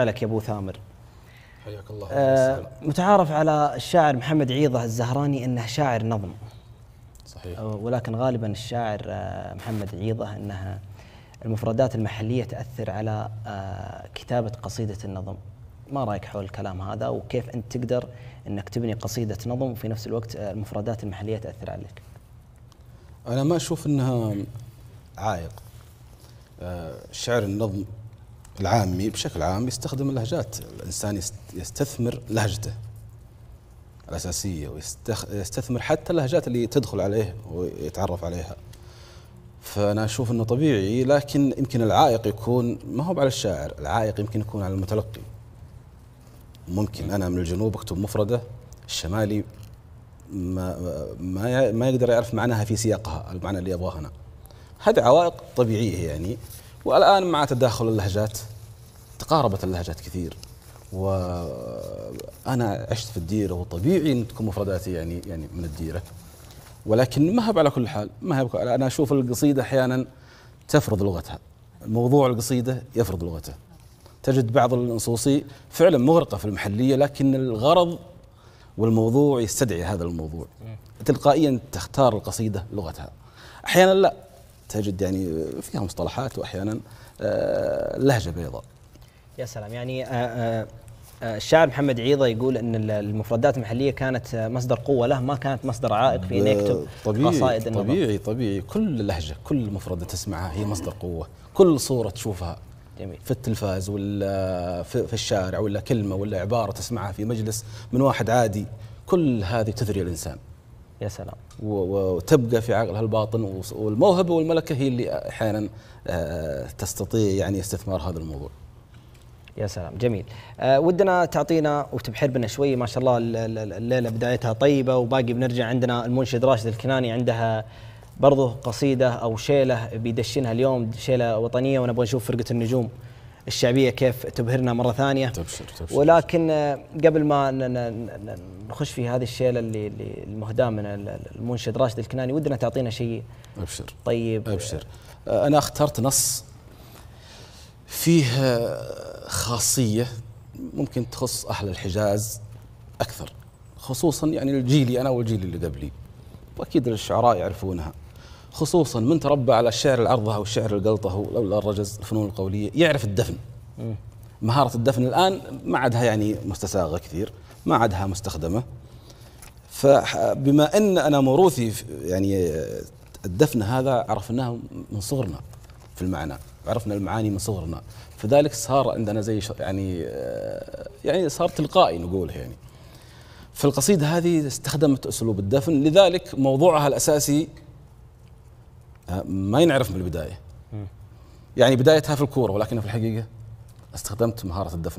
لك يا ابو ثامر حياك الله آه متعارف على الشاعر محمد عيضه الزهراني انه شاعر نظم صحيح آه، ولكن غالبا الشاعر آه، محمد عيضه انها المفردات المحليه تاثر على آه، كتابه قصيده النظم ما رايك حول الكلام هذا وكيف انت تقدر انك تبني قصيده نظم وفي نفس الوقت المفردات المحليه تاثر عليك انا ما اشوف انها عائق الشعر شعر النظم العامي بشكل عام يستخدم اللهجات الإنسان يستثمر لهجته الأساسية ويستثمر حتى اللهجات اللي تدخل عليه ويتعرف عليها فأنا أشوف أنه طبيعي لكن يمكن العائق يكون ما هو على الشاعر العائق يمكن يكون على المتلقي ممكن أنا من الجنوب أكتب مفردة الشمالي ما, ما, ما يقدر يعرف معناها في سياقها المعنى اللي أبغاه أنا هذه عوائق طبيعية يعني والآن مع تداخل اللهجات تقاربت اللهجات كثير وأنا عشت في الديرة وطبيعي أن تكون مفرداتي يعني يعني من الديرة ولكن ما هب على كل حال ما هب أنا أشوف القصيدة أحيانا تفرض لغتها موضوع القصيدة يفرض لغته تجد بعض النصوصي فعلا مغرقة في المحلية لكن الغرض والموضوع يستدعي هذا الموضوع تلقائيا تختار القصيدة لغتها أحيانا لا تجد يعني فيها مصطلحات واحيانا آه، لهجه بيضاء يا سلام يعني آه، آه، الشاعر محمد عيضة يقول أن المفردات المحلية كانت مصدر قوة له ما كانت مصدر عائق في أنه يكتب طبيعي قصائد طبيعي طبيعي طبيعي كل لهجة كل مفردة تسمعها هي مصدر قوة كل صورة تشوفها جميل. في التلفاز ولا في, في الشارع ولا كلمة ولا عبارة تسمعها في مجلس من واحد عادي كل هذه تثري الإنسان يا سلام وتبقى في عقلها الباطن والموهبه والملكه هي اللي احيانا آه، تستطيع يعني استثمار هذا الموضوع. يا سلام جميل أه ودنا تعطينا وتبحر بنا شوي ما شاء الله الليله بدايتها طيبه وباقي بنرجع عندنا المنشد راشد الكناني عندها برضه قصيده او شيله بيدشنها اليوم شيله وطنيه ونبغى نشوف فرقه النجوم الشعبيه كيف تبهرنا مره ثانيه تبشر تبشر ولكن آه، قبل ما نخش في هذه الشيله اللي المهداه من المنشد راشد الكناني ودنا تعطينا شيء ابشر طيب ابشر آه، انا اخترت نص فيه آه، خاصيه ممكن تخص اهل الحجاز اكثر خصوصا يعني الجيلي انا والجيل اللي قبلي واكيد الشعراء يعرفونها خصوصا من تربى على الشعر العرضه او الشعر القلطه الرجز الفنون القوليه يعرف الدفن مهاره الدفن الان ما عادها يعني مستساغه كثير ما عادها مستخدمه فبما ان انا موروثي يعني الدفن هذا عرفناه من صغرنا في المعنى عرفنا المعاني من صغرنا فذلك صار عندنا زي يعني يعني صار تلقائي نقولها يعني فالقصيدة هذه استخدمت أسلوب الدفن لذلك موضوعها الأساسي ما ينعرف من البدايه يعني بدايتها في الكوره ولكن في الحقيقه استخدمت مهاره الدفن